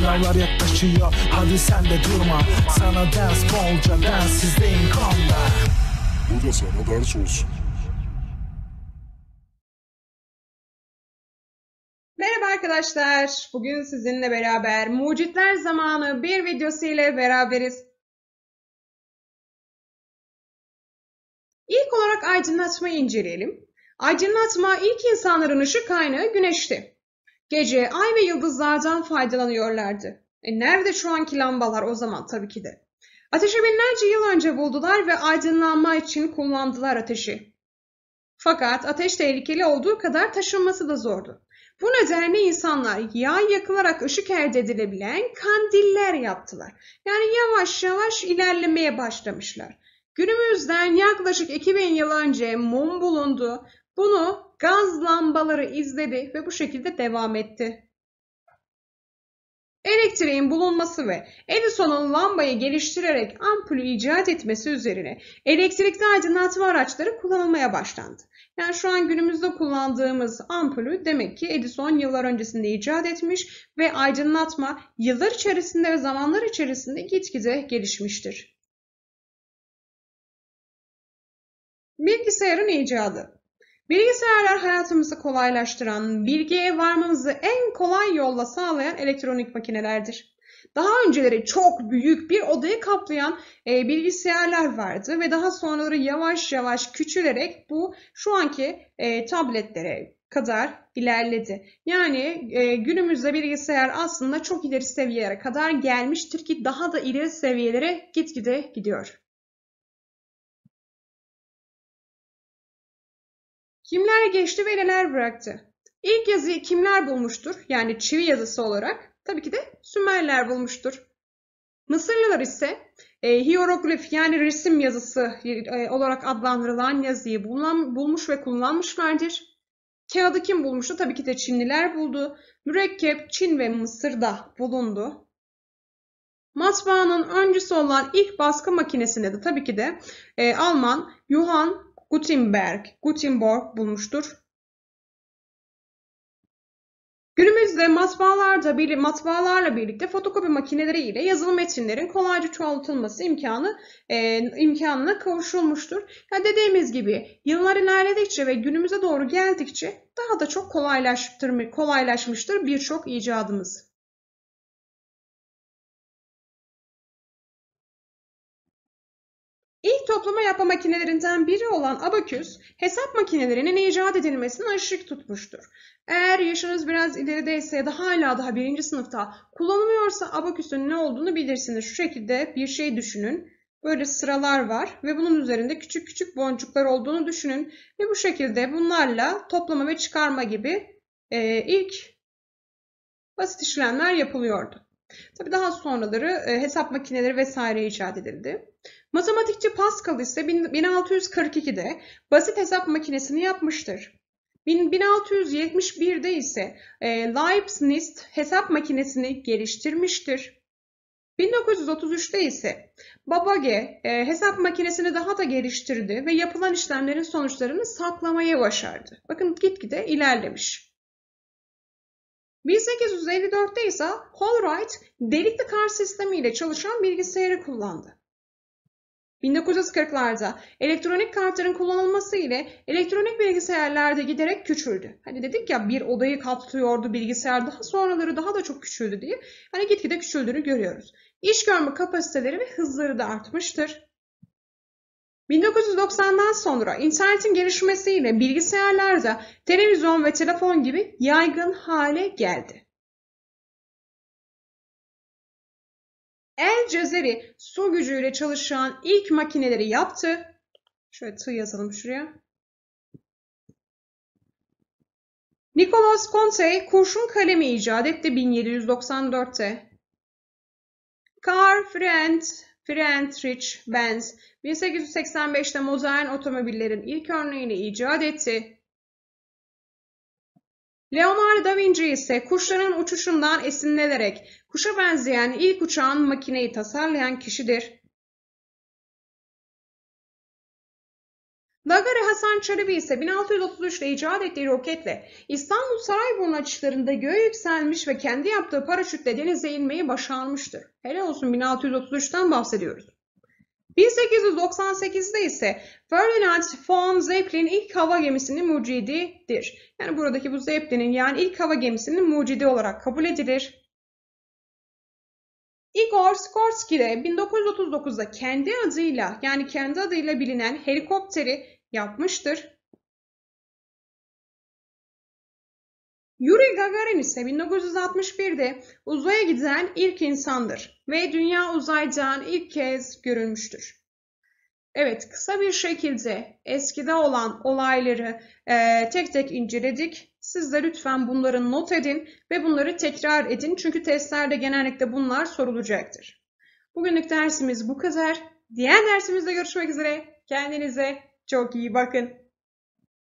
Sınavlar yaklaşıyor hadi sen de durma Sana ders bolca ders izleyin komda Bu da sana ders olsun Merhaba arkadaşlar. Bugün sizinle beraber Mucitler Zamanı bir videosu ile beraberiz. İlk olarak aydınlatmayı inceleyelim. Aydınlatma ilk insanların ışık kaynağı güneşti. Gece ay ve yıldızlardan faydalanıyorlardı. E nerede şu anki lambalar o zaman tabii ki de. Ateşi binlerce yıl önce buldular ve aydınlanma için kullandılar ateşi. Fakat ateş tehlikeli olduğu kadar taşınması da zordu. Bu nedenle insanlar yağ yakılarak ışık elde edilebilen kandiller yaptılar. Yani yavaş yavaş ilerlemeye başlamışlar. Günümüzden yaklaşık 2000 yıl önce mum bulundu. Bunu gaz lambaları izledi ve bu şekilde devam etti. Elektriğin bulunması ve Edison'un lambayı geliştirerek ampulü icat etmesi üzerine elektrikli aydınlatma araçları kullanılmaya başlandı. Yani şu an günümüzde kullandığımız ampulü demek ki Edison yıllar öncesinde icat etmiş ve aydınlatma yıllar içerisinde ve zamanlar içerisinde gitgide gelişmiştir. Bilgisayarın icadı Bilgisayarlar hayatımızı kolaylaştıran, bilgiye varmamızı en kolay yolla sağlayan elektronik makinelerdir. Daha önceleri çok büyük bir odayı kaplayan e, bilgisayarlar vardı ve daha sonraları yavaş yavaş küçülerek bu şu anki e, tabletlere kadar ilerledi. Yani e, günümüzde bilgisayar aslında çok ileri seviyelere kadar gelmiştir ki daha da ileri seviyelere gitgide gidiyor. Kimler geçti ve neler bıraktı? İlk yazıyı kimler bulmuştur? Yani çivi yazısı olarak tabii ki de Sümerler bulmuştur. Mısırlılar ise e, hieroglif yani resim yazısı e, olarak adlandırılan yazıyı bulunan, bulmuş ve kullanmışlardır. Kağıdı kim bulmuştu? Tabii ki de Çinliler buldu. Mürekkep Çin ve Mısır'da bulundu. Matbaanın öncüsü olan ilk baskı makinesine de tabii ki de e, Alman Johann Gutenberg, Gutenberg bulmuştur. Günümüzde matbaalarda bir, matbaalarla birlikte fotokopi makineleri ile yazılı metinlerin kolayca çoğaltılması imkanı e, imkanına kavuşulmuştur. Ya dediğimiz gibi yıllar ilerledikçe ve günümüze doğru geldikçe daha da çok kolaylaştırmış, kolaylaşmıştır birçok icadımız. İlk toplama yapma makinelerinden biri olan abaküs, hesap makinelerinin icat edilmesini ışık tutmuştur. Eğer yaşınız biraz ilerideyse ya da hala daha birinci sınıfta kullanılıyorsa abaküsün ne olduğunu bilirsiniz. Şu şekilde bir şey düşünün. Böyle sıralar var ve bunun üzerinde küçük küçük boncuklar olduğunu düşünün. Ve bu şekilde bunlarla toplama ve çıkarma gibi e, ilk basit işlemler yapılıyordu. Tabii daha sonraları e, hesap makineleri vesaire icat edildi. Matematikçi Pascal ise 1642'de basit hesap makinesini yapmıştır. 1671'de ise e, Leibniz hesap makinesini geliştirmiştir. 1933'te ise Babbage hesap makinesini daha da geliştirdi ve yapılan işlemlerin sonuçlarını saklamaya başardı. Bakın gitgide ilerlemiş. 1854'te ise Holwright delikli kar sistemi ile çalışan bilgisayarı kullandı. 1940'larda elektronik kartların kullanılması ile elektronik bilgisayarlar da giderek küçüldü. Hani dedik ya bir odayı kaplıyordu bilgisayar daha sonraları daha da çok küçüldü diye. Hani gitgide küçüldüğünü görüyoruz. İş görme kapasiteleri ve hızları da artmıştır. 1990'dan sonra internetin gelişmesiyle bilgisayarlar da televizyon ve telefon gibi yaygın hale geldi. El Cezeri su gücüyle çalışan ilk makineleri yaptı. Şöyle tığ yazalım şuraya. Nicolas Conte kurşun kalemi icat etti 1794'te. Karl Freund Friedrich Benz 1885'te modern otomobillerin ilk örneğini icat etti. Leonardo da Vinci ise kuşların uçuşundan esinlenerek kuşa benzeyen ilk uçağın makineyi tasarlayan kişidir. Lagare Hasan Çelebi ise 1633'te icat ettiği roketle İstanbul Sarayburnu açıklarında göğe yükselmiş ve kendi yaptığı paraşütle denize inmeyi başarmıştır. Hele olsun 1633'ten bahsediyoruz. 1898'de ise Ferdinand von Zeppelin ilk hava gemisinin mucididir. Yani buradaki bu Zeppelin'in yani ilk hava gemisinin mucidi olarak kabul edilir. Igor Skorsky de 1939'da kendi adıyla yani kendi adıyla bilinen helikopteri yapmıştır. Yuri Gagarin ise 1961'de uzaya giden ilk insandır ve dünya uzaydan ilk kez görülmüştür. Evet, kısa bir şekilde eskide olan olayları e, tek tek inceledik. Siz de lütfen bunları not edin ve bunları tekrar edin çünkü testlerde genellikle bunlar sorulacaktır. Bugünlük dersimiz bu kadar. Diğer dersimizde görüşmek üzere. Kendinize çok iyi bakın.